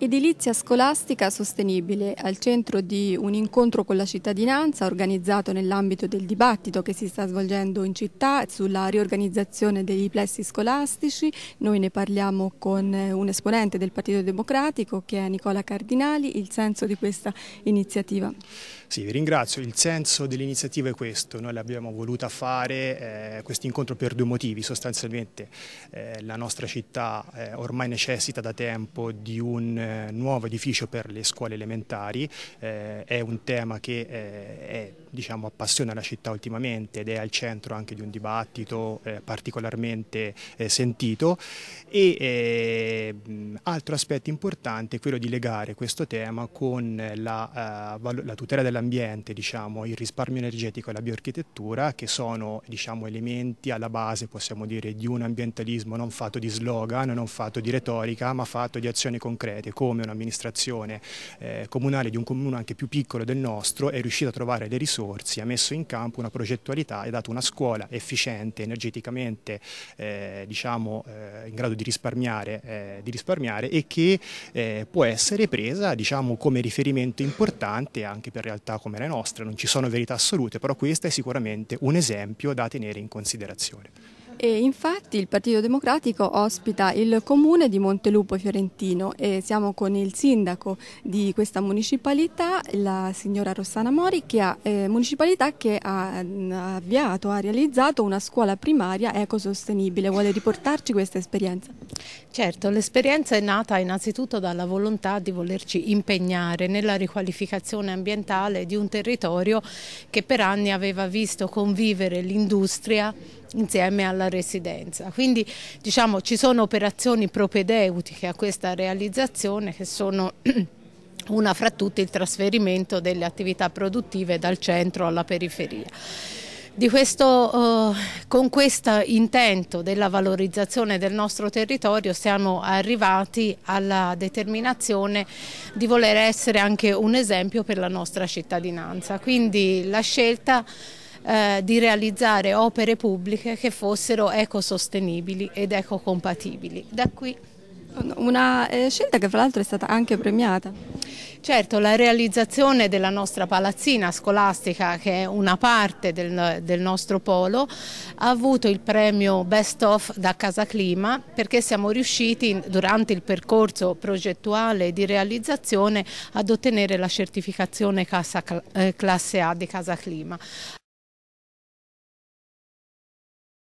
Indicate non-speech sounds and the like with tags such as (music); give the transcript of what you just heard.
Edilizia scolastica sostenibile, al centro di un incontro con la cittadinanza organizzato nell'ambito del dibattito che si sta svolgendo in città sulla riorganizzazione dei plessi scolastici. Noi ne parliamo con un esponente del Partito Democratico che è Nicola Cardinali, il senso di questa iniziativa. Sì, vi ringrazio. Il senso dell'iniziativa è questo. Noi l'abbiamo voluta fare eh, questo incontro per due motivi. Sostanzialmente eh, la nostra città eh, ormai necessita da tempo di un eh, nuovo edificio per le scuole elementari, eh, è un tema che eh, è, diciamo, appassiona la città ultimamente ed è al centro anche di un dibattito eh, particolarmente sentito e altro aspetto importante è quello di legare questo tema con la, la tutela dell'ambiente, diciamo, il risparmio energetico e la bioarchitettura che sono diciamo, elementi alla base possiamo dire di un ambientalismo non fatto di slogan, non fatto di retorica ma fatto di azioni concrete come un'amministrazione eh, comunale di un comune anche più piccolo del nostro è riuscita a trovare le risorse, ha messo in campo una progettualità e ha dato una scuola efficiente, energeticamente eh, diciamo, eh, in grado di risparmiare, eh, di risparmiare e che eh, può essere presa diciamo, come riferimento importante anche per realtà come la nostra. Non ci sono verità assolute, però questo è sicuramente un esempio da tenere in considerazione. E infatti il Partito Democratico ospita il comune di Montelupo Fiorentino e siamo con il sindaco di questa municipalità, la signora Rossana Mori, che ha, eh, municipalità che ha mm, avviato, ha realizzato una scuola primaria ecosostenibile. Vuole riportarci questa esperienza? Certo, l'esperienza è nata innanzitutto dalla volontà di volerci impegnare nella riqualificazione ambientale di un territorio che per anni aveva visto convivere l'industria insieme alla residenza. Quindi diciamo ci sono operazioni propedeutiche a questa realizzazione che sono (clears throat) una fra tutte il trasferimento delle attività produttive dal centro alla periferia questo, eh, con questo intento della valorizzazione del nostro territorio siamo arrivati alla determinazione di voler essere anche un esempio per la nostra cittadinanza. Quindi la scelta eh, di realizzare opere pubbliche che fossero ecosostenibili ed ecocompatibili. Da qui una eh, scelta che fra l'altro è stata anche premiata. Certo, la realizzazione della nostra palazzina scolastica, che è una parte del, del, nostro polo, ha avuto il premio Best of da Casa Clima perché siamo riusciti durante il percorso progettuale di realizzazione ad ottenere la certificazione casa, eh, classe A di Casa Clima.